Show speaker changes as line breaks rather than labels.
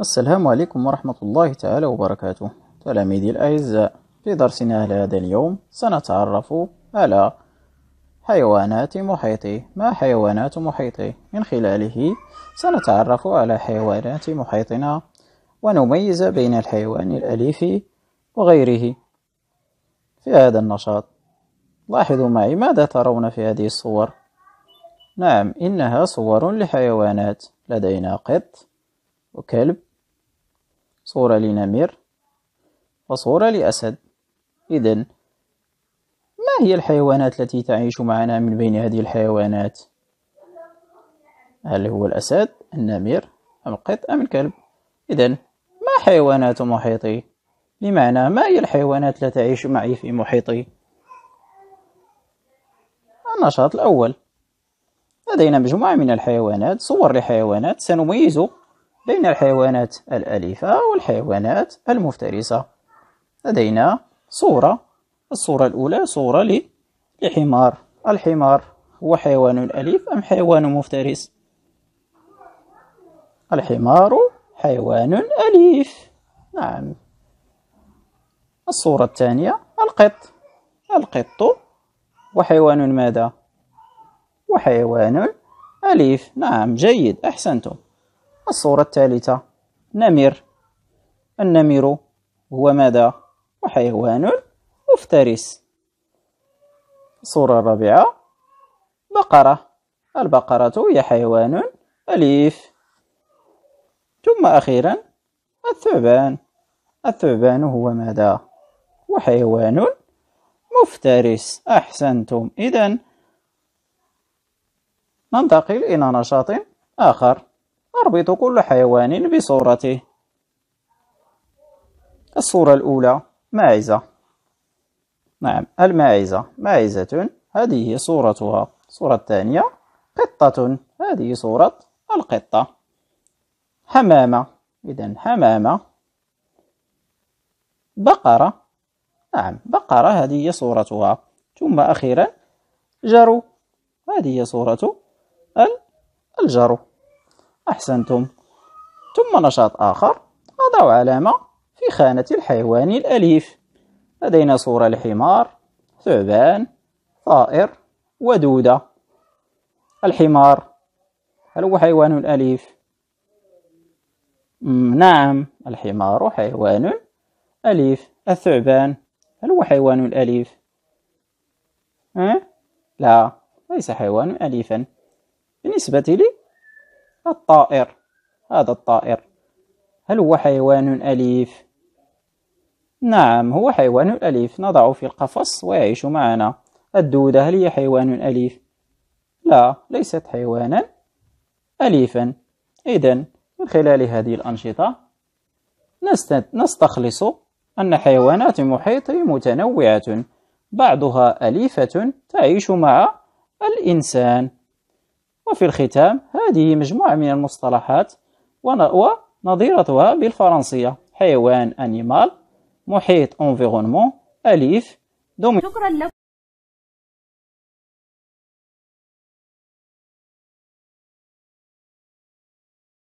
السلام عليكم ورحمة الله تعالى وبركاته تلاميذي الأعزاء في درسنا لهذا اليوم سنتعرف على حيوانات محيطي ما حيوانات محيطي من خلاله سنتعرف على حيوانات محيطنا ونميز بين الحيوان الأليف وغيره في هذا النشاط لاحظوا معي ماذا ترون في هذه الصور نعم إنها صور لحيوانات لدينا قط وكلب صورة لنمر وصورة لأسد إذا ما هي الحيوانات التي تعيش معنا من بين هذه الحيوانات هل هو الأسد النمر أم القط أم الكلب إذا ما حيوانات محيطي بمعنى ما هي الحيوانات التي تعيش معي في محيطي النشاط الأول لدينا مجموعة من الحيوانات صور لحيوانات سنميز بين الحيوانات الأليفة والحيوانات المفترسة لدينا صورة الصورة الأولى صورة لحمار الحمار هو حيوان أليف أم حيوان مفترس الحمار حيوان أليف نعم الصورة الثانية القط القط وحيوان ماذا وحيوان أليف نعم جيد أحسنتم الصورة الثالثة نمر النمر هو ماذا؟ وحيوان مفترس الصورة الرابعة بقرة البقرة هي حيوان أليف ثم أخيرا الثعبان الثعبان هو ماذا؟ وحيوان مفترس أحسنتم إذا ننتقل إلى نشاط آخر يربط كل حيوان بصورته الصورة الأولى ماعزة نعم الماعزة ماعزة هذه صورتها الصورة الثانية قطة هذه صورة القطة حمامة إذا حمامة بقرة نعم بقرة هذه صورتها ثم أخيرا جرو هذه صورة الجرو أحسنتم ثم نشاط آخر أضع علامة في خانة الحيوان الأليف لدينا صورة لحمار ثعبان طائر ودودة الحمار هل هو حيوان أليف؟ نعم الحمار حيوان أليف الثعبان هل هو حيوان أليف؟ أه؟ لا ليس حيوان أليفا بالنسبة لي الطائر هذا الطائر هل هو حيوان أليف؟ نعم هو حيوان أليف نضعه في القفص ويعيش معنا الدودة هل هي حيوان أليف؟ لا ليست حيوانا أليفا إذا من خلال هذه الأنشطة نستخلص أن حيوانات المحيط متنوعة بعضها أليفة تعيش مع الإنسان وفي الختام هذه مجموعة من المصطلحات ونظيرتها بالفرنسية حيوان أنيمال محيط انفيرونمون أليف دومي شكرا لك